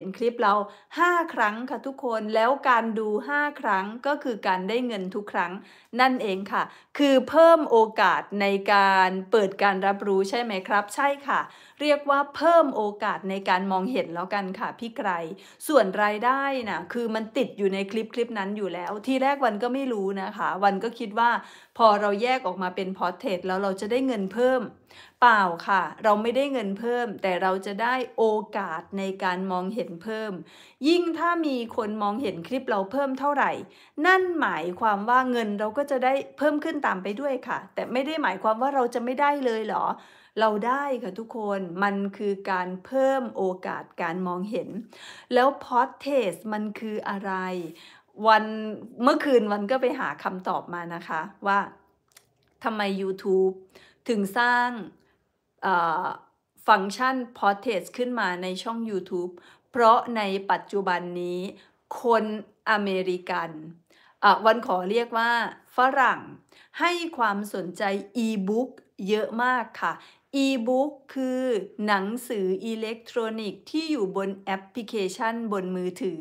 เห็นคลิปเรา5ครั้งค่ะทุกคนแล้วการดู 5 ครั้งก็คือการได้เงินทุกครั้งนั่นเองค่ะ คือเพิ่มโอกาสในการเปิดการรับรู้ใช่ไหมครับ ใช่ค่ะ เรียกว่าเพิ่มโอกาสในการมองเห็นแล้วกันค่ะ พี่ไกรส่วนรายได้นะคือมันติดอยู่ในคลิปคลิปนั้นอยู่แล้ว ทีแรกวันก็ไม่รู้นะคะ วันก็คิดว่า พอเราแยกออกมาเป็นพอร์เทรตแล้วเราจะได้เงินเพิ่มเปล่าค่ะ เราไม่ได้เงินเพิ่ม แต่เราจะได้โอกาสในการมองเห็นเพิ่ม ยิ่งถ้ามีคนมองเห็นคลิปเราเพิ่มเท่าไหร่ นั่นหมายความว่าเงินเราก็จะได้เพิ่มขึ้นตามไปด้วยค่ะ แต่ไม่ได้หมายความว่าเราจะไม่ได้เลยเหรอ เราได้ค่ะทุกคนมันคือการเพิ่มโอกาสการมองเห็น แล้วพอดเทสมันคืออะไรวันเมื่อคืนวันก็ไปหาคำตอบมานะคะว่าทำไม YouTube ถึงสร้างฟังก์ชันพอ r เทสขึ้นมาในช่อง YouTube เพราะในปัจจุบันนี้คนอเมริกัน วันขอเรียกว่าฝรั่งให้ความสนใจอีบุ๊กเยอะมากค่ะอีบุ๊กคือหนังสืออิเล็กทรอนิกส์ที่อยู่บนแอปพลิเคชันบนมือถือ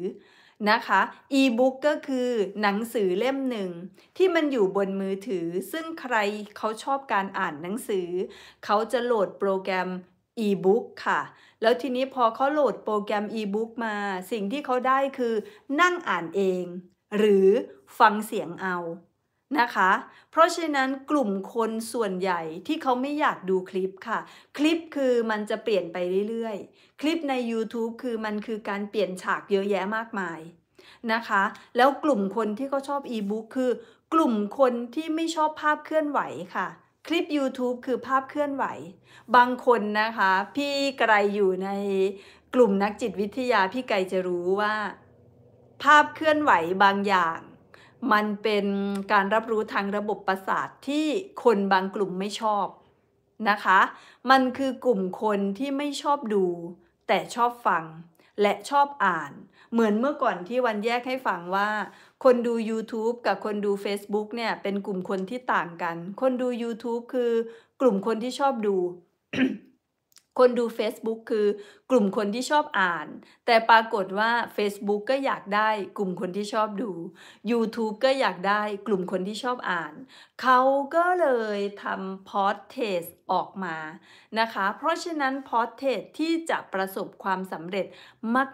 นะคะอีบุ๊กก็คือหนังสือเล่มหนึ่งที่มันอยู่บนมือถือ ซึ่งใครเขาชอบการอ่านหนังสือ เขาจะโหลดโปรแกรมอีบุ๊กค่ะ แล้วทีนี้พอเขาโหลดโปรแกรมอีบุ๊กมา สิ่งที่เขาได้คือ นั่งอ่านเอง หรือฟังเสียงเอานะคะ เพราะฉะนั้นกลุ่มคนส่วนใหญ่ที่เขาไม่อยากดูคลิปค่ะ คลิปคือมันจะเปลี่ยนไปเรื่อยๆ คลิปใน YouTube คือมันคือการเปลี่ยนฉากเยอะแยะมากมาย นะคะ แล้วกลุ่มคนที่เขาชอบ e-book คือกลุ่มคนที่ไม่ชอบภาพเคลื่อนไหวค่ะ คลิป YouTube คือภาพเคลื่อนไหว บางคนนะคะพี่ไกรอยู่ในกลุ่มนักจิตวิทยาพี่ไกรจะรู้ว่า ภาพเคลื่อนไหวบางอย่างมันเป็นการรับรู้ทางระบบประสาทที่คนบางกลุ่มไม่ชอบ นะคะ มันคือกลุ่มคนที่ไม่ชอบดูแต่ชอบฟังและชอบอ่าน เหมือนเมื่อก่อนที่วันแยกให้ฟังว่า คนดู YouTube กับคนดู Facebook เนี่ยเป็นกลุ่มคนที่ต่างกัน คนดู YouTube คือกลุ่มคนที่ชอบดูคนดู Facebook คือกลุ่มคนที่ชอบอ่าน แต่ปรากฏว่า Facebook ก็อยากได้กลุ่มคนที่ชอบดู YouTube ก็อยากได้กลุ่มคนที่ชอบอ่าน เขาก็เลยทำพอดเทสออกมานะคะ เพราะฉะนั้นพอดเทสที่จะประสบความสำเร็จ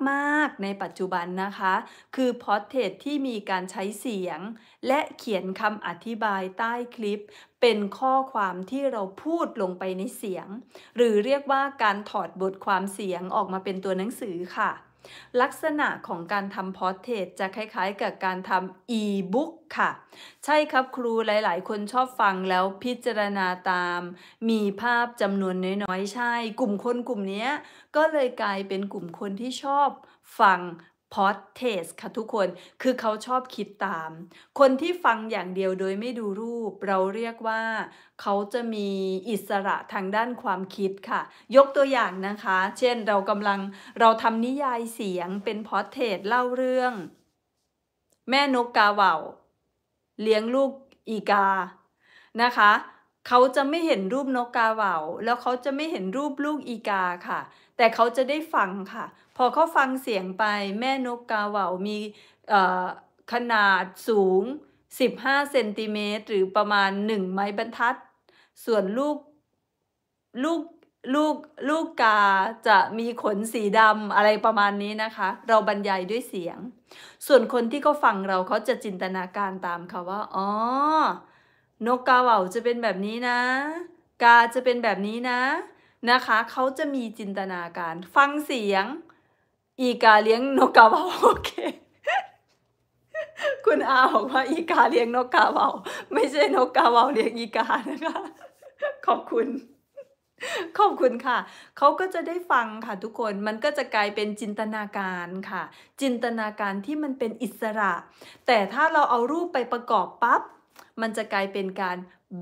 มาก ๆ ในปัจจุบันนะคะ คือพอดเทสที่มีการใช้เสียง และเขียนคำอธิบายใต้คลิปเป็นข้อความที่เราพูดลงไปในเสียง หรือเรียกว่าการถอดบทความเสียงออกมาเป็นตัวหนังสือค่ะ ลักษณะของการทำพอร์เทรจะคล้ายๆกับการทำอีบุ๊กค่ะ ใช่ครับครูหลายๆคนชอบฟังแล้วพิจารณาตาม มีภาพจำนวนน้อยๆ ใช่ กลุ่มคนกลุ่มนี้ก็เลยกลายเป็นกลุ่มคนที่ชอบฟังพอดเทสค่ะทุกคนคือเขาชอบคิดตาม คนที่ฟังอย่างเดียวโดยไม่ดูรูป เราเรียกว่าเขาจะมีอิสระทางด้านความคิดค่ะ ยกตัวอย่างนะคะ เช่นเรากำลังเราทำนิยายเสียงเป็นพอดเทสเล่าเรื่อง แม่นกกาเหว่า เลี้ยงลูกอีกา นะคะเขาจะไม่เห็นรูปนกกา เหว่าแล้วเขาจะไม่เห็นรูปลูกอีกาค่ะ แต่เขาจะได้ฟังค่ะ พอเขาฟังเสียงไปแม่นกกาเหว่ามีขนาดสูง 15เซนติเมตรหรือประมาณ1ไม้บรรทัด ส่วนลูกลูกลูกลูกกาจะมีขนสีดำอะไรประมาณนี้นะคะ เราบรรยายด้วยเสียง ส่วนคนที่ก็ฟังเราเขาจะจินตนาการตามค่ะว่าอ๋อนกกาเหว่าจะเป็นแบบนี้นะ กาจะเป็นแบบนี้นะนะคะ เขาจะมีจินตนาการ ฟังเสียงอีกาเลี้ยงนกกาเหว่าโอเคคุณอาบอกว่าอีกาเลี้ยงนกกาเหว่าไม่ใช่นกกาเหว่าเลี้ยงอีกานะคะ ขอบคุณ ขอบคุณค่ะ เขาก็จะได้ฟังค่ะทุกคนมันก็จะกลายเป็นจินตนาการค่ะ จินตนาการที่มันเป็นอิสระ แต่ถ้าเราเอารูปไปประกอบปับ๊บมันจะกลายเป็นการ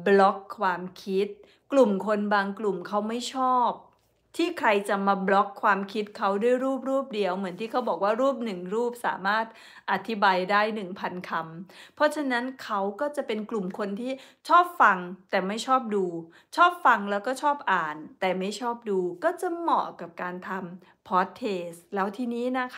บล็อกความคิดกลุ่มคนบางกลุ่มเขาไม่ชอบที่ใครจะมาบล็อกความคิดเขาด้วยรูปรูปเดียวเหมือนที่เขาบอกว่ารูปหนึ่งรูปสามารถอธิบายได้ 1,000คำเพราะฉะนั้นเขาก็จะเป็นกลุ่มคนที่ชอบฟังแต่ไม่ชอบดู ชอบฟังแล้วก็ชอบอ่าน แต่ไม่ชอบดูก็จะเหมาะกับการทำพอดเทสแล้วทีนี้นะคะ